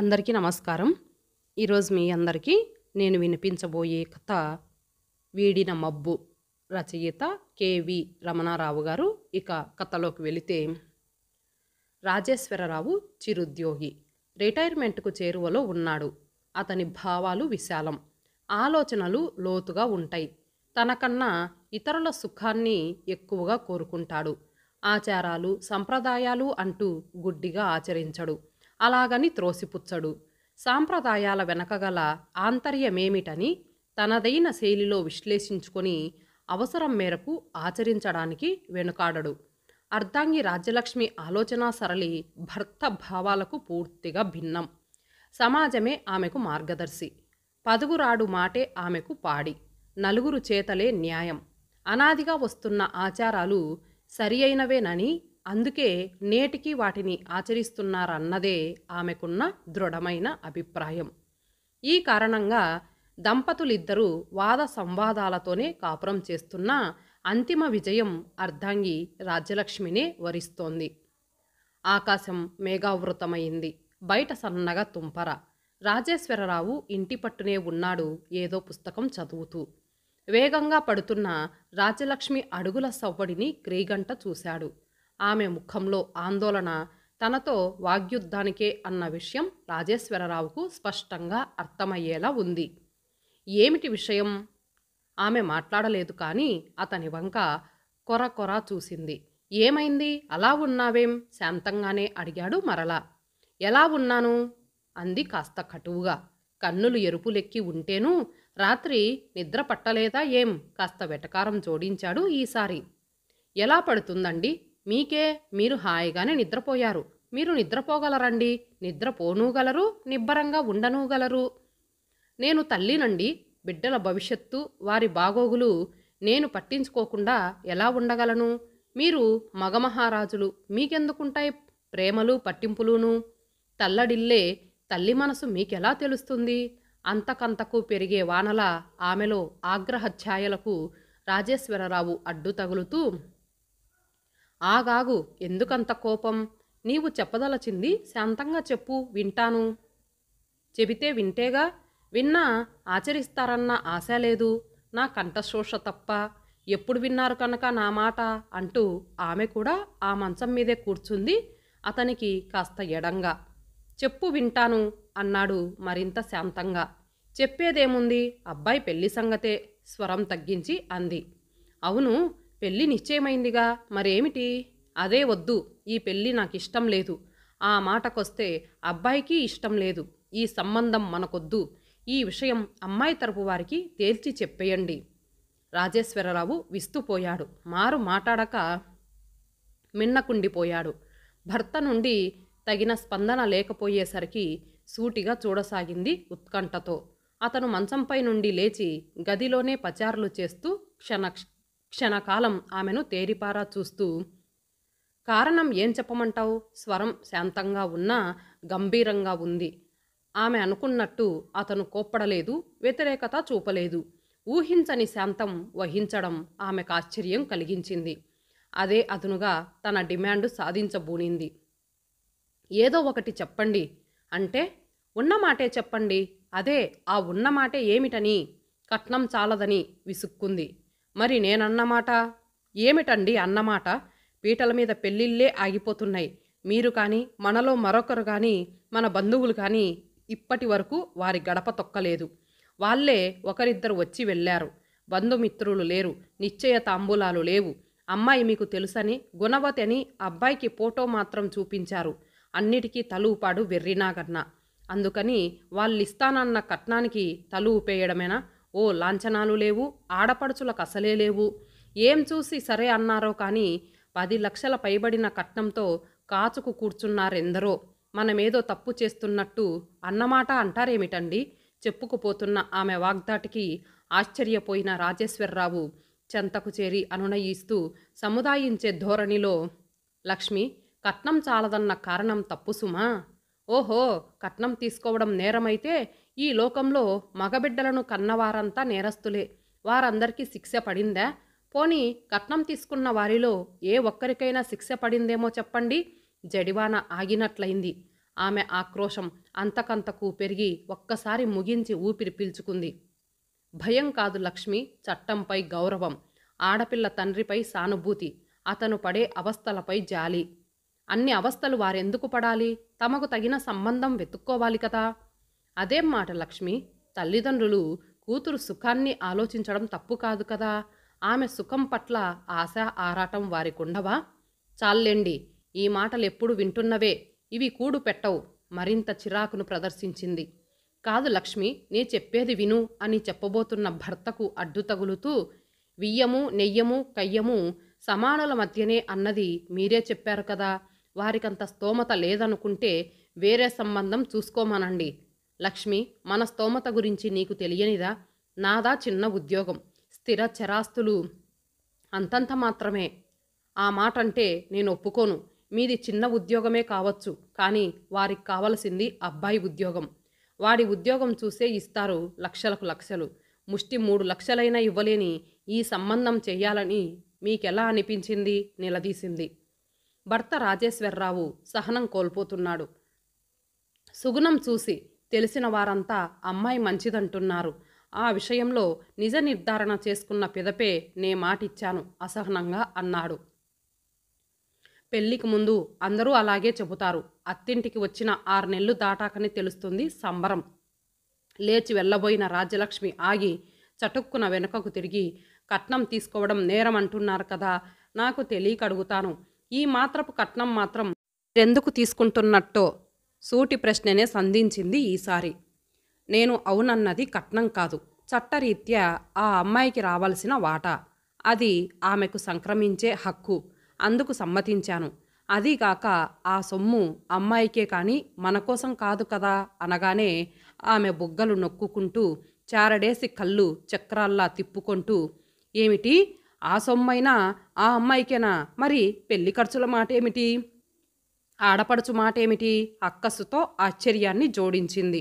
అందరికీ నమస్కారం ఈరోజు మీ అందరికీ నేను వినిపించబోయే కథ వీడిన మబ్బు రచయిత కేవి రమణారావు గారు ఇక కథలోకి వెళితే రాజేశ్వరరావు చిరుద్యోగి రిటైర్మెంట్కు చేరువలో ఉన్నాడు అతని భావాలు విశాలం ఆలోచనలు లోతుగా ఉంటాయి తనకన్నా ఇతరుల సుఖాన్ని ఎక్కువగా కోరుకుంటాడు ఆచారాలు సంప్రదాయాలు అంటూ గుడ్డిగా ఆచరించడు అలాగని త్రోసిపుచ్చడు సాంప్రదాయాల వెనకగల ఆంతర్యమేమిటని తనదైన శైలిలో విశ్లేషించుకొని అవసరం మేరకు ఆచరించడానికి వెనుకాడడు అర్ధాంగి రాజ్యలక్ష్మి ఆలోచనా సరళి భర్త భావాలకు పూర్తిగా భిన్నం సమాజమే ఆమెకు మార్గదర్శి పదుగురాడు మాటే ఆమెకు పాడి నలుగురు చేతలే న్యాయం అనాదిగా వస్తున్న ఆచారాలు సరి అయినవేనని అందుకే నేటికి వాటిని ఆచరిస్తున్నారన్నదే ఆమెకున్న దృఢమైన అభిప్రాయం ఈ కారణంగా దంపతులిద్దరూ వాద సంవాదాలతోనే కాపురం చేస్తున్న అంతిమ విజయం అర్ధాంగి రాజ్యలక్ష్మినే వరిస్తోంది ఆకాశం మేఘావృతమైంది బయట సన్నగా తుంపర రాజేశ్వరరావు ఇంటి పట్టునే ఉన్నాడు ఏదో పుస్తకం చదువుతూ వేగంగా పడుతున్న రాజలక్ష్మి అడుగుల సవ్వడిని క్రీగంట చూశాడు ఆమె ముఖంలో ఆందోళన తనతో వాగ్యుద్ధానికే అన్న విషయం రాజేశ్వరరావుకు స్పష్టంగా అర్థమయ్యేలా ఉంది ఏమిటి విషయం ఆమె మాట్లాడలేదు కానీ అతని వంక కొర కొర చూసింది ఏమైంది అలా ఉన్నావేం శాంతంగానే అడిగాడు మరలా ఎలా ఉన్నాను అంది కాస్త కటువుగా కన్నులు ఎరుపులెక్కి ఉంటేనూ రాత్రి నిద్ర పట్టలేదా ఏం కాస్త వెటకారం జోడించాడు ఈసారి ఎలా పడుతుందండి మీకే మీరు హాయిగానే నిద్రపోయారు మీరు నిద్రపోగలరండి నిద్రపోనూగలరు నిబ్బరంగా ఉండనూగలరు నేను తల్లినండి బిడ్డల భవిష్యత్తు వారి బాగోగులు నేను పట్టించుకోకుండా ఎలా ఉండగలను మీరు మగమహారాజులు మీకెందుకుంటాయి ప్రేమలు పట్టింపులును తల్లడిల్లే తల్లి మనసు మీకెలా తెలుస్తుంది అంతకంతకు పెరిగే వానల ఆమెలో ఛాయలకు రాజేశ్వరరావు అడ్డు తగులుతూ ఆగాగు ఎందుకంత కోపం నీవు చెప్పదలచింది శాంతంగా చెప్పు వింటాను చెబితే వింటేగా విన్నా ఆచరిస్తారన్న ఆశ లేదు నా కంఠశోష తప్ప ఎప్పుడు విన్నారు కనుక నా మాట అంటూ ఆమె కూడా ఆ మంచం మీదే కూర్చుంది అతనికి కాస్త ఎడంగా చెప్పు వింటాను అన్నాడు మరింత శాంతంగా చెప్పేదేముంది అబ్బాయి పెళ్లి సంగతే స్వరం తగ్గించి అంది అవును పెళ్ళి నిశ్చయమైందిగా మరేమిటి అదే వద్దు ఈ పెళ్ళి నాకిష్టం లేదు ఆ మాటకొస్తే అబ్బాయికి ఇష్టం లేదు ఈ సంబంధం మనకొద్దు ఈ విషయం అమ్మాయి తరపు వారికి తేల్చి చెప్పేయండి రాజేశ్వరరావు విస్తుపోయాడు మారు మాట్లాడక మిన్నకుండిపోయాడు భర్త నుండి తగిన స్పందన లేకపోయేసరికి సూటిగా చూడసాగింది ఉత్కంఠతో అతను మంచంపై నుండి లేచి గదిలోనే పచారులు చేస్తూ క్షణ క్షణకాలం ఆమెను తేరిపారా చూస్తూ కారణం ఏం చెప్పమంటావు స్వరం శాంతంగా ఉన్నా గంభీరంగా ఉంది ఆమె అనుకున్నట్టు అతను కోప్పడలేదు వ్యతిరేకత చూపలేదు ఊహించని శాంతం వహించడం ఆమెకు ఆశ్చర్యం కలిగించింది అదే అతనుగా తన డిమాండ్ సాధించబూనింది ఏదో ఒకటి చెప్పండి అంటే ఉన్న మాటే చెప్పండి అదే ఆ ఉన్న మాటే ఏమిటని కట్నం చాలదని విసుక్కుంది మరి నేనన్నమాట ఏమిటండి అన్నమాట పీటల మీద పెళ్ళిళ్ళే ఆగిపోతున్నాయి మీరు కానీ మనలో మరొకరు కానీ మన బంధువులు కానీ ఇప్పటి వరకు వారి గడప తొక్కలేదు వాళ్ళే ఒకరిద్దరు వచ్చి వెళ్ళారు బంధుమిత్రులు లేరు నిశ్చయ తాంబూలాలు లేవు అమ్మాయి మీకు తెలుసని గుణవతి అని అబ్బాయికి ఫోటో మాత్రం చూపించారు అన్నిటికీ తలూపాడు వెర్రినాగన్న అందుకని వాళ్ళిస్తానన్న కట్నానికి తలూపేయడమేనా ఓ లాంఛనాలు లేవు ఆడపడుచులకు అసలే లేవు ఏం చూసి సరే అన్నారో కానీ పది లక్షల పైబడిన కట్నంతో కాచుకు కూర్చున్నారెందరో మనమేదో తప్పు చేస్తున్నట్టు అన్నమాట అంటారేమిటండి చెప్పుకుపోతున్న ఆమె వాగ్దాటికి ఆశ్చర్యపోయిన రాజేశ్వరరావు చెంతకు చేరి అనునయిస్తూ సముదాయించే ధోరణిలో లక్ష్మి కట్నం చాలదన్న కారణం తప్పు సుమా ఓహో కట్నం తీసుకోవడం నేరమైతే ఈ లోకంలో మగబిడ్డలను కన్నవారంతా నేరస్తులే వారందరికీ శిక్ష పడిందా పోని కట్నం తీసుకున్న వారిలో ఏ ఒక్కరికైనా శిక్ష పడిందేమో చెప్పండి జడివాన ఆగినట్లయింది ఆమె ఆక్రోశం అంతకంతకు పెరిగి ఒక్కసారి ముగించి ఊపిరి పీల్చుకుంది భయం కాదు లక్ష్మి చట్టంపై గౌరవం ఆడపిల్ల తండ్రిపై సానుభూతి అతను పడే అవస్థలపై జాలి అన్ని అవస్థలు వారెందుకు పడాలి తమకు తగిన సంబంధం వెతుక్కోవాలి కదా అదేం మాట లక్ష్మి తల్లిదండ్రులు కూతురు సుఖాన్ని ఆలోచించడం తప్పు కాదు కదా ఆమె సుఖం పట్ల ఆశ ఆరాటం వారికుండవా చాలండి ఈ మాటలు ఎప్పుడు వింటున్నవే ఇవి కూడు పెట్టవు మరింత చిరాకును ప్రదర్శించింది కాదు లక్ష్మి నీ చెప్పేది విను అని చెప్పబోతున్న భర్తకు అడ్డు తగులుతూ వియ్యము నెయ్యము కయ్యము సమానుల మధ్యనే అన్నది మీరే చెప్పారు కదా వారికంత స్తోమత లేదనుకుంటే వేరే సంబంధం చూసుకోమనండి లక్ష్మి మన స్తోమత గురించి నీకు తెలియనిదా నాదా చిన్న ఉద్యోగం స్థిర చరాస్తులు అంతంత మాత్రమే ఆ మాట అంటే నేను ఒప్పుకోను మీది చిన్న ఉద్యోగమే కావచ్చు కానీ వారికి కావలసింది అబ్బాయి ఉద్యోగం వాడి ఉద్యోగం చూసే ఇస్తారు లక్షలకు లక్షలు ముష్టి మూడు లక్షలైనా ఇవ్వలేని ఈ సంబంధం చేయాలని మీకెలా అనిపించింది నిలదీసింది భర్త రాజేశ్వరరావు సహనం కోల్పోతున్నాడు సుగుణం చూసి తెలిసిన వారంతా అమ్మాయి మంచిదంటున్నారు ఆ విషయంలో నిజ నిర్ధారణ చేసుకున్న పిదపే నే మాటిచ్చాను అసహనంగా అన్నాడు పెళ్లికి ముందు అందరూ అలాగే చెబుతారు అత్తింటికి వచ్చిన ఆరు నెలలు దాటాకని తెలుస్తుంది సంబరం లేచి వెళ్ళబోయిన రాజ్యలక్ష్మి ఆగి చటుక్కున వెనుకకు తిరిగి కట్నం తీసుకోవడం నేరం అంటున్నారు కదా నాకు తెలియక అడుగుతాను ఈ మాత్రపు కట్నం మాత్రం ఎందుకు తీసుకుంటున్నట్టో సూటి ప్రశ్ననే సంధించింది ఈసారి నేను అవునన్నది కట్నం కాదు చట్టరీత్యా ఆ అమ్మాయికి రావాల్సిన వాటా అది ఆమెకు సంక్రమించే హక్కు అందుకు సమ్మతించాను అదీగాక ఆ సొమ్ము అమ్మాయికే కానీ మన కోసం కాదు కదా అనగానే ఆమె బుగ్గలు నొక్కుకుంటూ చారడేసి కళ్ళు చక్రాల్లా తిప్పుకుంటూ ఏమిటి ఆ సొమ్మైనా ఆ అమ్మాయికేనా మరి పెళ్లి ఖర్చుల మాటేమిటి ఆడపడుచు మాటేమిటి అక్కసుతో ఆశ్చర్యాన్ని జోడించింది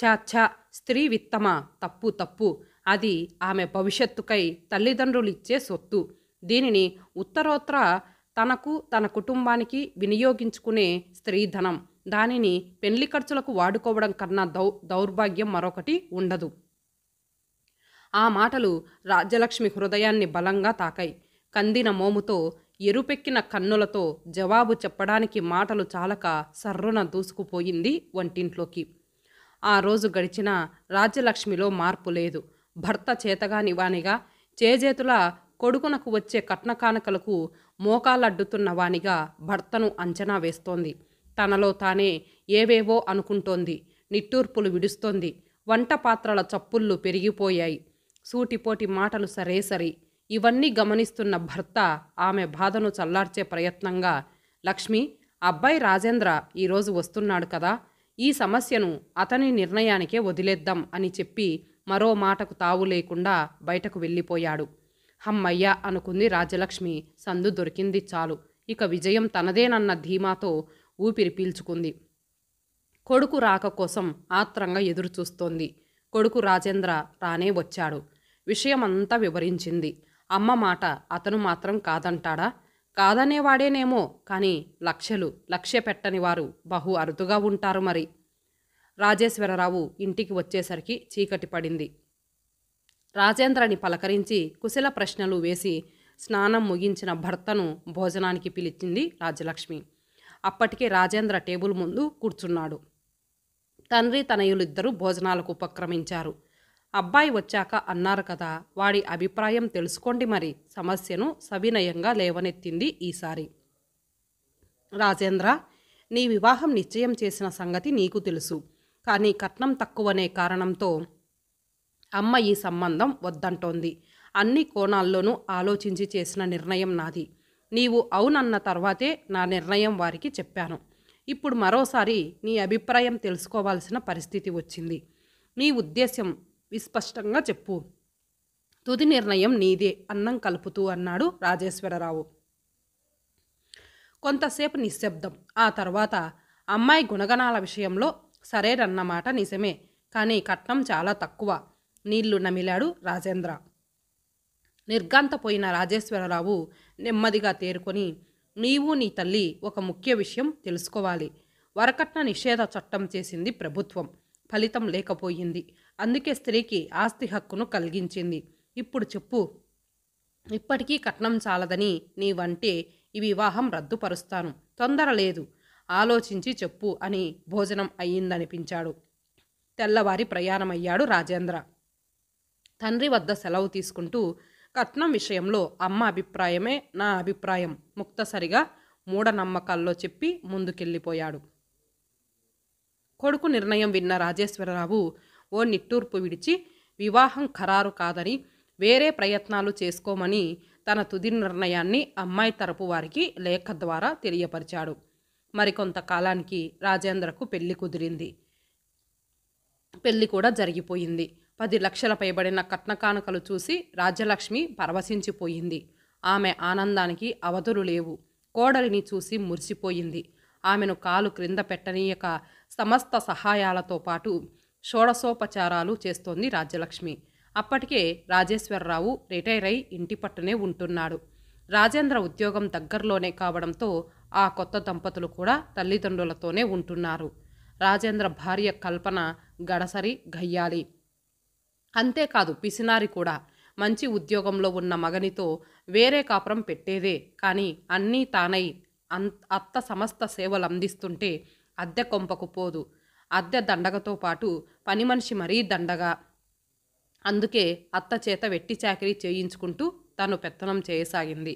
చాచ్చా స్త్రీ విత్తమ తప్పు తప్పు అది ఆమె భవిష్యత్తుకై తల్లిదండ్రులు ఇచ్చే సొత్తు దీనిని ఉత్తరోత్తర తనకు తన కుటుంబానికి వినియోగించుకునే స్త్రీధనం దానిని పెళ్లి ఖర్చులకు వాడుకోవడం కన్నా దౌ దౌర్భాగ్యం మరొకటి ఉండదు ఆ మాటలు రాజ్యలక్ష్మి హృదయాన్ని బలంగా తాకాయి కందిన మోముతో ఎరుపెక్కిన కన్నులతో జవాబు చెప్పడానికి మాటలు చాలక సర్రున దూసుకుపోయింది వంటింట్లోకి ఆ రోజు గడిచిన రాజ్యలక్ష్మిలో మార్పు లేదు భర్త చేతగాని వానిగా చేజేతుల కొడుకునకు వచ్చే కట్న మోకాలడ్డుతున్న వానిగా భర్తను అంచనా వేస్తోంది తనలో తానే ఏవేవో అనుకుంటోంది నిట్టూర్పులు విడుస్తోంది వంట పాత్రల చప్పుళ్ళు పెరిగిపోయాయి సూటిపోటి మాటలు సరేసరి ఇవన్నీ గమనిస్తున్న భర్త ఆమె బాధను చల్లార్చే ప్రయత్నంగా లక్ష్మి అబ్బాయి రాజేంద్ర ఈరోజు వస్తున్నాడు కదా ఈ సమస్యను అతని నిర్ణయానికే వదిలేద్దాం అని చెప్పి మరో మాటకు తావు లేకుండా బయటకు వెళ్ళిపోయాడు హమ్మయ్య అనుకుంది రాజలక్ష్మి సందు దొరికింది చాలు ఇక విజయం తనదేనన్న ధీమాతో ఊపిరి పీల్చుకుంది కొడుకు రాక కోసం ఆత్రంగా ఎదురుచూస్తోంది కొడుకు రాజేంద్ర రానే వచ్చాడు విషయమంతా వివరించింది అమ్మ మాట అతను మాత్రం కాదంటాడా కాదనేవాడేనేమో కానీ లక్షలు లక్ష్య పెట్టని వారు బహు అరుదుగా ఉంటారు మరి రాజేశ్వరరావు ఇంటికి వచ్చేసరికి చీకటి పడింది రాజేంద్రని పలకరించి కుశల ప్రశ్నలు వేసి స్నానం ముగించిన భర్తను భోజనానికి పిలిచింది రాజలక్ష్మి అప్పటికే రాజేంద్ర టేబుల్ ముందు కూర్చున్నాడు తండ్రి తనయులిద్దరూ భోజనాలకు ఉపక్రమించారు అబ్బాయి వచ్చాక అన్నారు కదా వాడి అభిప్రాయం తెలుసుకోండి మరి సమస్యను సవినయంగా లేవనెత్తింది ఈసారి రాజేంద్ర నీ వివాహం నిశ్చయం చేసిన సంగతి నీకు తెలుసు కానీ కట్నం తక్కువనే కారణంతో అమ్మ ఈ సంబంధం వద్దంటోంది అన్ని కోణాల్లోనూ ఆలోచించి చేసిన నిర్ణయం నాది నీవు అవునన్న తర్వాతే నా నిర్ణయం వారికి చెప్పాను ఇప్పుడు మరోసారి నీ అభిప్రాయం తెలుసుకోవాల్సిన పరిస్థితి వచ్చింది నీ ఉద్దేశ్యం విస్పష్టంగా చెప్పు తుది నిర్ణయం నీదే అన్నం కలుపుతూ అన్నాడు రాజేశ్వరరావు కొంతసేపు నిశ్శబ్దం ఆ తర్వాత అమ్మాయి గుణగణాల విషయంలో సరేనన్నమాట నిజమే కానీ కట్నం చాలా తక్కువ నీళ్లు నమిలాడు రాజేంద్ర నిర్గాంతపోయిన రాజేశ్వరరావు నెమ్మదిగా తేరుకొని నీవు నీ తల్లి ఒక ముఖ్య విషయం తెలుసుకోవాలి వరకట్న నిషేధ చట్టం చేసింది ప్రభుత్వం ఫలితం లేకపోయింది అందుకే స్త్రీకి ఆస్తి హక్కును కలిగించింది ఇప్పుడు చెప్పు ఇప్పటికీ కట్నం చాలదని నీవంటే ఈ వివాహం రద్దుపరుస్తాను తొందర లేదు ఆలోచించి చెప్పు అని భోజనం అయ్యిందనిపించాడు తెల్లవారి ప్రయాణమయ్యాడు రాజేంద్ర తండ్రి వద్ద సెలవు తీసుకుంటూ కట్నం విషయంలో అమ్మ అభిప్రాయమే నా అభిప్రాయం ముక్తసరిగా మూఢనమ్మకాల్లో చెప్పి ముందుకెళ్ళిపోయాడు కొడుకు నిర్ణయం విన్న రాజేశ్వరరావు ఓ నిట్టూర్పు విడిచి వివాహం ఖరారు కాదని వేరే ప్రయత్నాలు చేసుకోమని తన తుది నిర్ణయాన్ని అమ్మాయి తరపు వారికి లేఖ ద్వారా తెలియపరిచాడు మరికొంతకాలానికి రాజేంద్రకు పెళ్లి కుదిరింది పెళ్లి కూడా జరిగిపోయింది పది లక్షల పైబడిన కట్నకానుకలు చూసి రాజ్యలక్ష్మి పరవశించిపోయింది ఆమె ఆనందానికి అవధులు లేవు కోడలిని చూసి మురిసిపోయింది ఆమెను కాలు క్రింద పెట్టనీయక సమస్త సహాయాలతో పాటు షోడశోపచారాలు చేస్తోంది రాజ్యలక్ష్మి అప్పటికే రాజేశ్వరరావు రిటైర్ అయి ఇంటి పట్టునే ఉంటున్నాడు రాజేంద్ర ఉద్యోగం దగ్గరలోనే కావడంతో ఆ కొత్త దంపతులు కూడా తల్లిదండ్రులతోనే ఉంటున్నారు రాజేంద్ర భార్య కల్పన గడసరి గయ్యాలి అంతేకాదు పిసినారి కూడా మంచి ఉద్యోగంలో ఉన్న మగనితో వేరే కాపురం పెట్టేదే కానీ అన్నీ తానై అత్త సమస్త సేవలు అందిస్తుంటే అద్దె కొంపకు పోదు అద్దె దండగతో పాటు పని మనిషి మరీ దండగా అందుకే అత్త చేత వెట్టి చాకరీ చేయించుకుంటూ తను పెత్తనం చేయసాగింది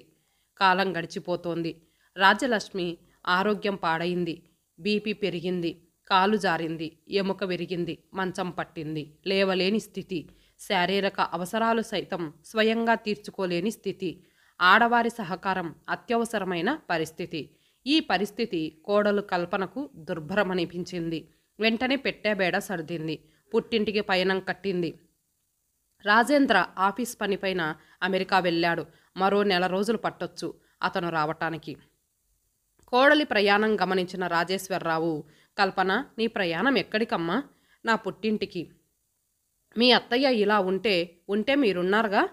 కాలం గడిచిపోతోంది రాజలక్ష్మి ఆరోగ్యం పాడైంది బీపీ పెరిగింది కాలు జారింది ఎముక విరిగింది మంచం పట్టింది లేవలేని స్థితి శారీరక అవసరాలు సైతం స్వయంగా తీర్చుకోలేని స్థితి ఆడవారి సహకారం అత్యవసరమైన పరిస్థితి ఈ పరిస్థితి కోడలు కల్పనకు దుర్భరమనిపించింది వెంటనే పెట్టే బేడ సర్దింది పుట్టింటికి పయనం కట్టింది రాజేంద్ర ఆఫీస్ పనిపైన అమెరికా వెళ్ళాడు మరో నెల రోజులు పట్టొచ్చు అతను రావటానికి కోడలి ప్రయాణం గమనించిన రాజేశ్వరరావు కల్పన నీ ప్రయాణం ఎక్కడికమ్మా నా పుట్టింటికి మీ అత్తయ్య ఇలా ఉంటే ఉంటే మీరున్నారుగా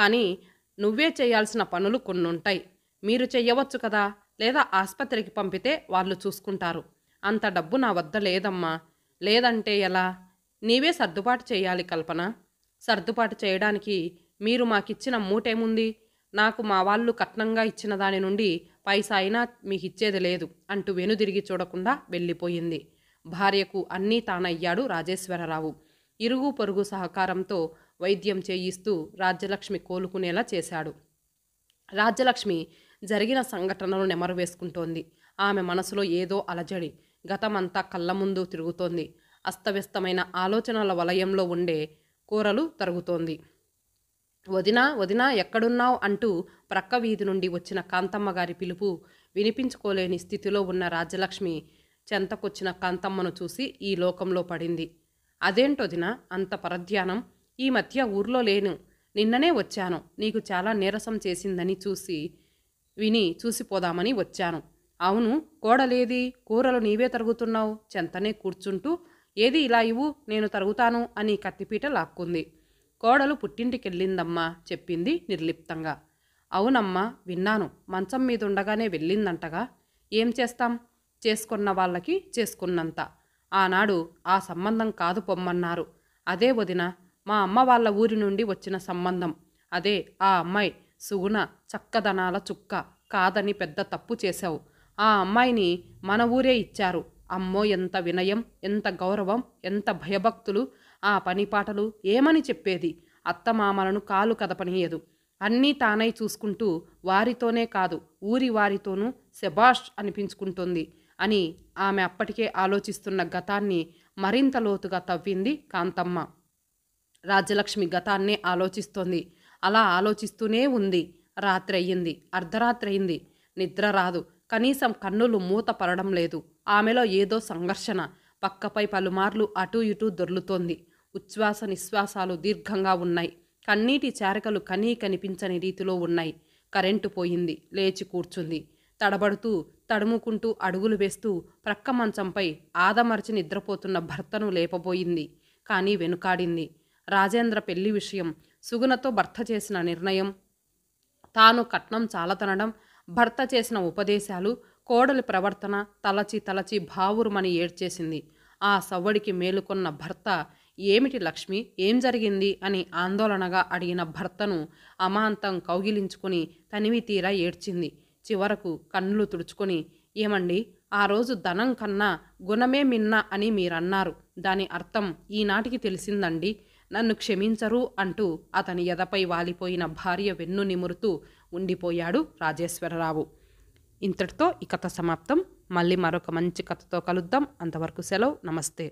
కానీ నువ్వే చేయాల్సిన పనులు కొన్నుంటాయి మీరు చెయ్యవచ్చు కదా లేదా ఆసుపత్రికి పంపితే వాళ్ళు చూసుకుంటారు అంత డబ్బు నా వద్ద లేదమ్మా లేదంటే ఎలా నీవే సర్దుబాటు చేయాలి కల్పన సర్దుబాటు చేయడానికి మీరు మాకిచ్చిన మూటేముంది నాకు మా వాళ్ళు కట్నంగా ఇచ్చిన దాని నుండి పైసా అయినా మీకిచ్చేది ఇచ్చేది లేదు అంటూ వెనుదిరిగి చూడకుండా వెళ్ళిపోయింది భార్యకు అన్నీ తానయ్యాడు రాజేశ్వరరావు ఇరుగు పొరుగు సహకారంతో వైద్యం చేయిస్తూ రాజ్యలక్ష్మి కోలుకునేలా చేశాడు రాజ్యలక్ష్మి జరిగిన సంఘటనలు నెమరు వేసుకుంటోంది ఆమె మనసులో ఏదో అలజడి గతమంతా కళ్ళ ముందు తిరుగుతోంది అస్తవ్యస్తమైన ఆలోచనల వలయంలో ఉండే కూరలు తరుగుతోంది వదినా వదినా ఎక్కడున్నావు అంటూ ప్రక్క వీధి నుండి వచ్చిన కాంతమ్మ గారి పిలుపు వినిపించుకోలేని స్థితిలో ఉన్న రాజ్యలక్ష్మి చెంతకొచ్చిన కాంతమ్మను చూసి ఈ లోకంలో పడింది అదేంటొదిన అంత పరధ్యానం ఈ మధ్య ఊర్లో లేను నిన్ననే వచ్చాను నీకు చాలా నీరసం చేసిందని చూసి విని చూసిపోదామని వచ్చాను అవును కోడలేది కూరలు నీవే తరుగుతున్నావు చెంతనే కూర్చుంటూ ఏది ఇలా ఇవ్వు నేను తరుగుతాను అని కత్తిపీట లాక్కుంది కోడలు పుట్టింటికెళ్ళిందమ్మా చెప్పింది నిర్లిప్తంగా అవునమ్మా విన్నాను మంచం మీదుండగానే వెళ్ళిందంటగా ఏం చేస్తాం చేసుకున్న వాళ్ళకి చేసుకున్నంత ఆనాడు ఆ సంబంధం కాదు పొమ్మన్నారు అదే వదిన మా అమ్మ వాళ్ళ ఊరి నుండి వచ్చిన సంబంధం అదే ఆ అమ్మాయి సుగుణ చక్కదనాల చుక్క కాదని పెద్ద తప్పు చేశావు ఆ అమ్మాయిని మన ఊరే ఇచ్చారు అమ్మో ఎంత వినయం ఎంత గౌరవం ఎంత భయభక్తులు ఆ పనిపాటలు ఏమని చెప్పేది అత్తమామలను కాలు కదపనీయదు అన్నీ తానై చూసుకుంటూ వారితోనే కాదు ఊరి వారితోనూ సెబాష్ అనిపించుకుంటుంది అని ఆమె అప్పటికే ఆలోచిస్తున్న గతాన్ని మరింత లోతుగా తవ్వింది కాంతమ్మ రాజ్యలక్ష్మి గతాన్నే ఆలోచిస్తోంది అలా ఆలోచిస్తూనే ఉంది రాత్రి అయ్యింది అర్ధరాత్రి అయింది నిద్ర రాదు కనీసం కన్నులు మూత పడడం లేదు ఆమెలో ఏదో సంఘర్షణ పక్కపై పలుమార్లు అటూ ఇటూ దొర్లుతోంది ఉచ్ఛ్వాస నిశ్వాసాలు దీర్ఘంగా ఉన్నాయి కన్నీటి చారికలు కనీ కనిపించని రీతిలో ఉన్నాయి కరెంటు పోయింది లేచి కూర్చుంది తడబడుతూ తడుముకుంటూ అడుగులు వేస్తూ ప్రక్క మంచంపై ఆదమర్చి నిద్రపోతున్న భర్తను లేపబోయింది కానీ వెనుకాడింది రాజేంద్ర పెళ్లి విషయం సుగుణతో భర్త చేసిన నిర్ణయం తాను కట్నం చాలతనడం భర్త చేసిన ఉపదేశాలు కోడలి ప్రవర్తన తలచి తలచి భావురుమని ఏడ్చేసింది ఆ సవ్వడికి మేలుకొన్న భర్త ఏమిటి లక్ష్మి ఏం జరిగింది అని ఆందోళనగా అడిగిన భర్తను అమాంతం కౌగిలించుకుని తనివి తీరా ఏడ్చింది చివరకు కన్నులు తుడుచుకొని ఏమండి ఆ రోజు ధనం కన్నా గుణమే మిన్న అని మీరన్నారు దాని అర్థం ఈనాటికి తెలిసిందండి నన్ను క్షమించరు అంటూ అతని ఎదపై వాలిపోయిన భార్య వెన్ను నిమురుతూ ఉండిపోయాడు రాజేశ్వరరావు ఇంతటితో ఈ కథ సమాప్తం మళ్ళీ మరొక మంచి కథతో కలుద్దాం అంతవరకు సెలవు నమస్తే